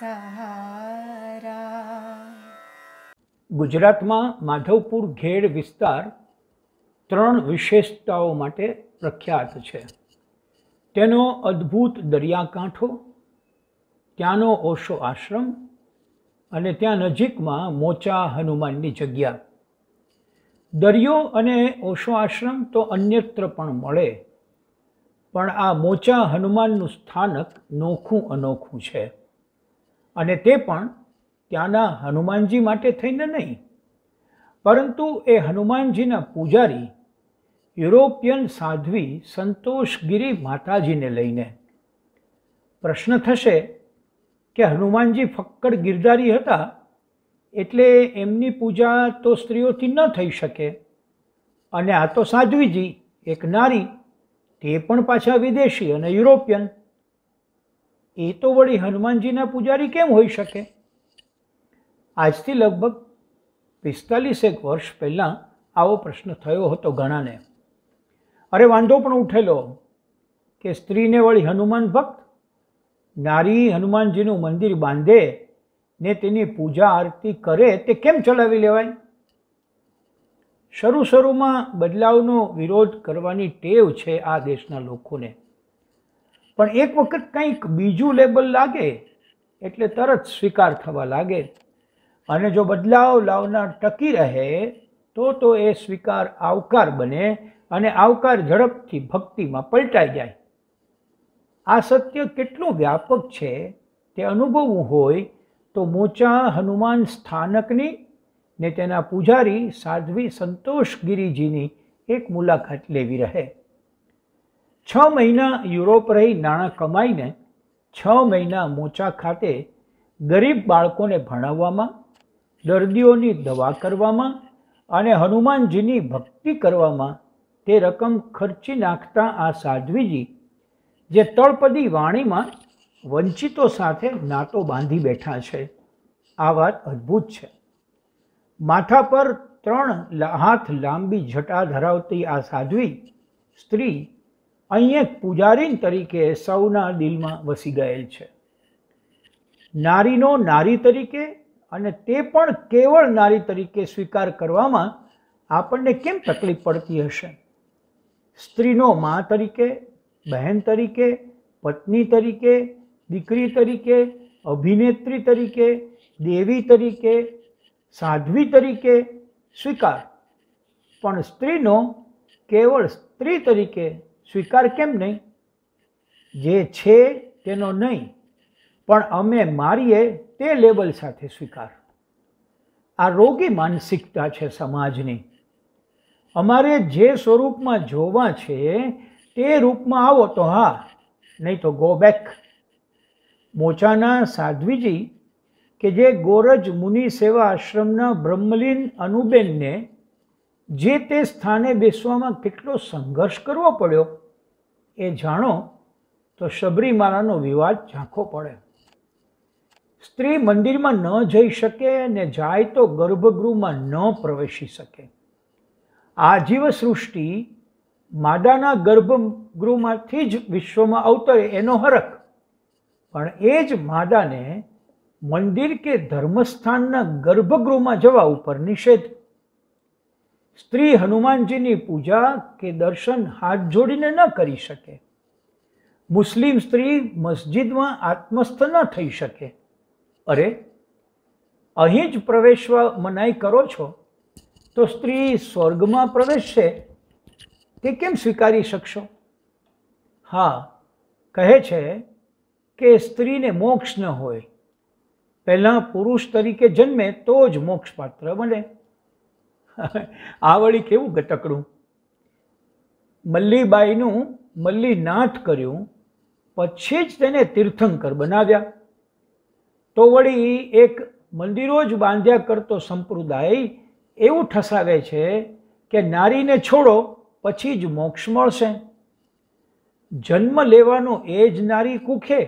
સહારા ગુજરાતમાં માધવપુર ઘેડ વિસ્તાર ત્રણ વિશેષતાઓ માટે પ્રખ્યાત છે તેનો અદ્ભુત દરિયાકાંઠો ત્યાંનો ઓશો આશ્રમ અને ત્યાં નજીકમાં મોચા હનુમાનની જગ્યા દરિયો અને ઓશો આશ્રમ તો અન્યત્ર પણ મળે પણ આ મોચા હનુમાનનું સ્થાનક નોખું અનોખું છે અને તે પણ ત્યાંના હનુમાનજી માટે થઈને નહીં પરંતુ એ હનુમાનજીના પૂજારી યુરોપિયન સાધ્વી સંતોષગીરી માતાજીને લઈને પ્રશ્ન થશે કે હનુમાનજી ફક્કડ ગિરધારી હતા એટલે એમની પૂજા તો સ્ત્રીઓથી ન થઈ શકે અને આ તો સાધ્વીજી એક નારી તે પણ પાછા વિદેશી અને યુરોપિયન એ તો વળી હનુમાનજીના પૂજારી કેમ હોઈ શકે આજથી લગભગ પિસ્તાલીસેક વર્ષ પહેલાં આવો પ્રશ્ન થયો હતો ઘણાને અરે વાંધો પણ ઉઠેલો કે સ્ત્રીને વળી હનુમાન ભક્ત નારી હનુમાનજીનું મંદિર બાંધે ને તેની પૂજા આરતી કરે તે કેમ ચલાવી લેવાય શરૂ શરૂમાં બદલાવનો વિરોધ કરવાની ટેવ છે આ દેશના લોકોને પણ એક વખત કંઈક બીજું લેબલ લાગે એટલે તરત સ્વીકાર થવા લાગે અને જો બદલાવ લાવનાર ટકી રહે તો તો એ સ્વીકાર આવકાર બને અને આવકાર ઝડપથી ભક્તિમાં પલટાઈ જાય આ સત્ય કેટલું વ્યાપક છે તે અનુભવવું હોય તો મોચા હનુમાન સ્થાનકની ને તેના પૂજારી સાધ્વી સંતોષગીરીજીની એક મુલાકાત લેવી રહે છ મહિના યુરોપ રહી નાણાં કમાઈને છ મહિના મોચા ખાતે ગરીબ બાળકોને ભણાવવામાં દર્દીઓની દવા કરવામાં અને હનુમાનજીની ભક્તિ કરવામાં તે રકમ ખર્ચી નાખતા આ સાધ્વીજી જે તળપદી વાણીમાં વંચિતો સાથે નાતો બાંધી બેઠા છે આ વાત અદ્ભુત છે માથા પર ત્રણ હાથ લાંબી જટા ધરાવતી આ સાધ્વી સ્ત્રી અહીં એક પૂજારીન તરીકે સૌના દિલમાં વસી ગયેલ છે નારીનો નારી તરીકે અને તે પણ કેવળ નારી તરીકે સ્વીકાર કરવામાં આપણને કેમ તકલીફ પડતી હશે સ્ત્રીનો મા તરીકે બહેન તરીકે પત્ની તરીકે દીકરી તરીકે અભિનેત્રી તરીકે દેવી તરીકે સાધ્વી તરીકે સ્વીકાર પણ સ્ત્રીનો કેવળ સ્ત્રી તરીકે સ્વીકાર કેમ નહીં જે છે તેનો નહીં પણ અમે મારીએ તે લેવલ સાથે સ્વીકાર આ રોગી માનસિકતા છે સમાજની અમારે જે સ્વરૂપમાં જોવા છે તે રૂપમાં આવો તો હા નહીં તો ગો બેક મોચાના સાધ્વીજી કે જે ગોરજ મુનિ સેવા આશ્રમના બ્રહ્મલીન અનુબેનને જે તે સ્થાને બેસવામાં કેટલો સંઘર્ષ કરવો પડ્યો એ જાણો તો શબરીમાળાનો વિવાદ ઝાંખો પડે સ્ત્રી મંદિરમાં ન જઈ શકે ને જાય તો ગર્ભગૃહમાં ન પ્રવેશી શકે આજીવ સૃષ્ટિ માદાના ગર્ભગૃહમાંથી જ વિશ્વમાં અવતરે એનો હરખ પણ એ જ માદાને મંદિર કે ધર્મસ્થાનના ગર્ભગૃહમાં જવા ઉપર નિષેધ સ્ત્રી હનુમાનજીની પૂજા કે દર્શન હાથ જોડીને ન કરી શકે મુસ્લિમ સ્ત્રી મસ્જિદમાં આત્મસ્થ ન થઈ શકે અરે અહીં જ પ્રવેશવા મનાઈ કરો છો તો સ્ત્રી સ્વર્ગમાં પ્રવેશશે તે કેમ સ્વીકારી શકશો હા કહે છે કે સ્ત્રીને મોક્ષ ન હોય પહેલાં પુરુષ તરીકે જન્મે તો જ મોક્ષ પાત્ર બને આ વળી કેવું ગટકડું મલ્લીબાઈનું મલ્લીનાથ કર્યું પછી જ તેને તીર્થંકર બનાવ્યા તો વળી એક મંદિરો જ બાંધ્યા કરતો સંપ્રદાય એવું ઠસાવે છે કે નારીને છોડો પછી જ મોક્ષ મળશે જન્મ લેવાનો એ જ નારી કુખે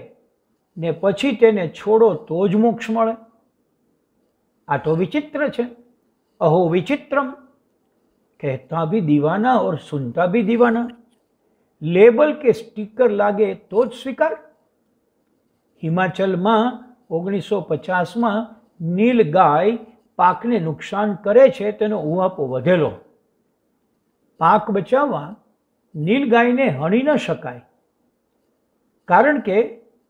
ને પછી તેને છોડો તો જ મોક્ષ મળે આ તો વિચિત્ર છે અહો વિચિત્રમ કહેતા બી દીવાના ઓર સુનતા બી દીવાના લેબલ કે સ્ટીકર લાગે તો જ સ્વીકાર હિમાચલમાં ઓગણીસો પચાસમાં નીલ ગાય પાકને નુકસાન કરે છે તેનો ઉહાપો વધેલો પાક બચાવવા નીલ ગાયને હણી ન શકાય કારણ કે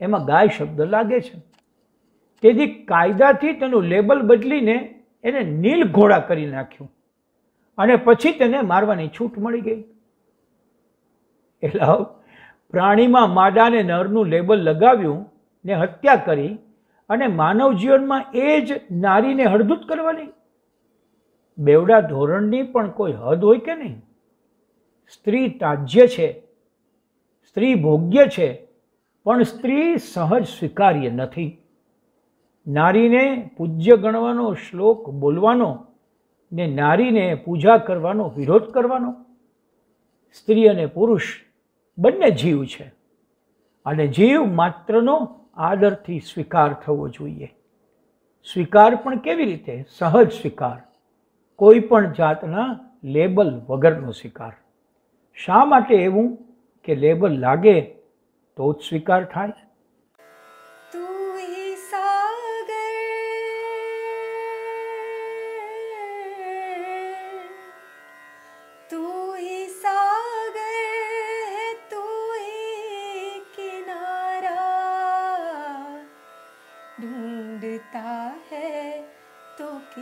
એમાં ગાય શબ્દ લાગે છે તેથી કાયદાથી તેનું લેબલ બદલીને એને નીલ ઘોડા કરી નાખ્યું અને પછી તેને મારવાની છૂટ મળી ગઈ એટલે પ્રાણીમાં માદાને નરનું લેબલ લગાવ્યું ને હત્યા કરી અને માનવ જીવનમાં એ જ નારીને હળદૂત કરવાની બેવડા ધોરણની પણ કોઈ હદ હોય કે નહીં સ્ત્રી તાજ્ય છે સ્ત્રી ભોગ્ય છે પણ સ્ત્રી સહજ સ્વીકાર્ય નથી નારીને પૂજ્ય ગણવાનો શ્લોક બોલવાનો ને નારીને પૂજા કરવાનો વિરોધ કરવાનો સ્ત્રી અને પુરુષ બંને જીવ છે અને જીવ માત્રનો આદરથી સ્વીકાર થવો જોઈએ સ્વીકાર પણ કેવી રીતે સહજ સ્વીકાર કોઈ પણ જાતના લેબલ વગરનો સ્વીકાર શા માટે એવું કે લેબલ લાગે તો જ સ્વીકાર થાય